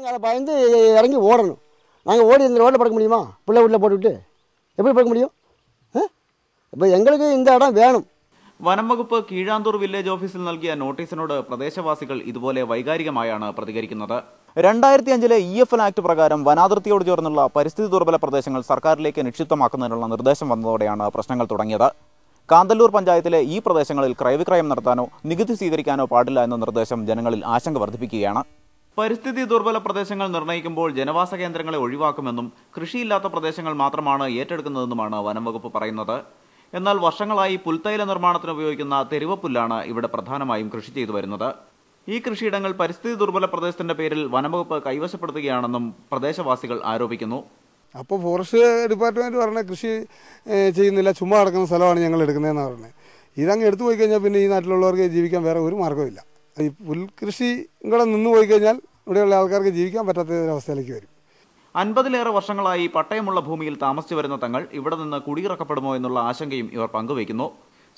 நாங்கள் அதை பயந்து இறங்கி ஓடணும் நாங்கள் ஓடி இந்த ரோட்டில் படுக்க முடியுமா பிள்ளை வீட்டில் போட்டுவிட்டு எப்படி படுக்க முடியும் இப்போ எங்களுக்கு இந்த இடம் வேணும் വനംവകുപ്പ് കീഴാന്തൂർ വില്ലേജ് ഓഫീസിൽ നൽകിയ നോട്ടീസിനോട് പ്രദേശവാസികൾ ഇതുപോലെ വൈകാരികമായാണ് പ്രതികരിക്കുന്നത് രണ്ടായിരത്തി അഞ്ചിലെ E e F L Act പ്രകാരം വനാതിർത്തിയോട് ചേർന്നുള്ള പരിസ്ഥിതി ദുർബല പ്രദേശങ്ങൾ സർക്കാരിലേക്ക് നിക്ഷിപ്തമാക്കുന്നതിനുള്ള നിർദ്ദേശം വന്നതോടെയാണ് പ്രശ്നങ്ങൾ തുടങ്ങിയത് കാന്തല്ലൂർ പഞ്ചായത്തിലെ ഈ പ്രദേശങ്ങളിൽ ക്രയവിക്രയം നടത്താനോ നികുതി സ്വീകരിക്കാനോ പാടില്ല എന്ന നിർദ്ദേശം ജനങ്ങളിൽ ആശങ്ക വർദ്ധിപ്പിക്കുകയാണ് പരിസ്ഥിതി ദുർബല പ്രദേശങ്ങൾ നിർണ്ണയിക്കുമ്പോൾ ജനവാസ കേന്ദ്രങ്ങളെ ഒഴിവാക്കുമെന്നും കൃഷിയില്ലാത്ത പ്രദേശങ്ങൾ മാത്രമാണ് ഏറ്റെടുക്കുന്നതെന്നുമാണ് വനം വകുപ്പ് പറയുന്നത് എന്നാൽ വർഷങ്ങളായി പുൽത്തൈല നിർമ്മാണത്തിന് ഉപയോഗിക്കുന്ന തെരുവ പുല്ലാണ് ഇവിടെ പ്രധാനമായും കൃഷി ചെയ്തു വരുന്നത് ഈ കൃഷിയിടങ്ങൾ പരിസ്ഥിതി ദുർബല പ്രദേശത്തിന്റെ പേരിൽ വനംവകുപ്പ് കൈവശപ്പെടുത്തുകയാണെന്നും പ്രദേശവാസികൾ ആരോപിക്കുന്നു അപ്പോൾ ഫോറസ്റ്റ് ഡിപ്പാർട്ട്മെന്റ് പറഞ്ഞ കൃഷി ചെയ്യുന്നില്ല ചുമ്മാ കിടക്കുന്ന സ്ഥലമാണ് ഞങ്ങൾ എടുക്കുന്നതെന്ന് പറഞ്ഞത് ഇതങ്ങ് എടുത്തു പോയി കഴിഞ്ഞാൽ പിന്നെ ഈ നാട്ടിലുള്ളവർക്ക് ജീവിക്കാൻ വേറെ ഒരു മാർഗ്ഗമില്ല ഈ പുൽകൃഷി ഇവിടെ നിന്ന് പോയി കഴിഞ്ഞാൽ ഇവിടെയുള്ള ആൾക്കാർക്ക് ജീവിക്കാൻ പറ്റാത്ത അവസ്ഥയിലേക്ക് വരും അൻപതിലേറെ വർഷങ്ങളായി പട്ടയമുള്ള ഭൂമിയിൽ താമസിച്ചു വരുന്ന തങ്ങൾ ഇവിടെ നിന്ന് കുടിയിറക്കപ്പെടുമോ എന്നുള്ള ആശങ്കയും ഇവർ പങ്കുവയ്ക്കുന്നു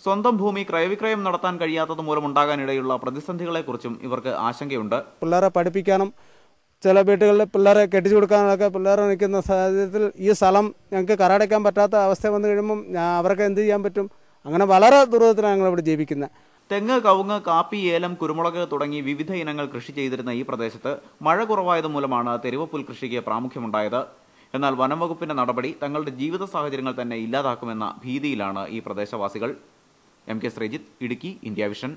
സ്വന്തം ഭൂമി ക്രയവിക്രയം നടത്താൻ കഴിയാത്തത് മൂലമുണ്ടാകാനിടയുള്ള പ്രതിസന്ധികളെക്കുറിച്ചും ഇവർക്ക് ആശങ്കയുണ്ട് പിള്ളേരെ പഠിപ്പിക്കാനും ചില വീട്ടുകളിൽ പിള്ളേരെ കെട്ടിച്ചു കൊടുക്കാനൊക്കെ പിള്ളേരെ നിൽക്കുന്ന സാഹചര്യത്തിൽ ഈ സ്ഥലം ഞങ്ങൾക്ക് കരടയ്ക്കാൻ പറ്റാത്ത അവസ്ഥ വന്നു കഴിയുമ്പം അവർക്ക് എന്ത് ചെയ്യാൻ പറ്റും അങ്ങനെ വളരെ ദുരിതത്തിലാണ് ഞങ്ങളിവിടെ ജീവിക്കുന്നത് തെങ്ങ് കവുങ്ങ് കാപ്പി ഏലം കുരുമുളക് തുടങ്ങി വിവിധ ഇനങ്ങൾ കൃഷി ചെയ്തിരുന്ന ഈ പ്രദേശത്ത് മഴ കുറവായത് മൂലമാണ് തെരുവ് പുൽകൃഷിക്ക് പ്രാമുഖ്യമുണ്ടായത് എന്നാൽ വനം വകുപ്പിന്റെ നടപടി തങ്ങളുടെ ജീവിത സാഹചര്യങ്ങൾ തന്നെ ഇല്ലാതാക്കുമെന്ന ഭീതിയിലാണ് ഈ പ്രദേശവാസികൾ M K Sreejith Idukki India vision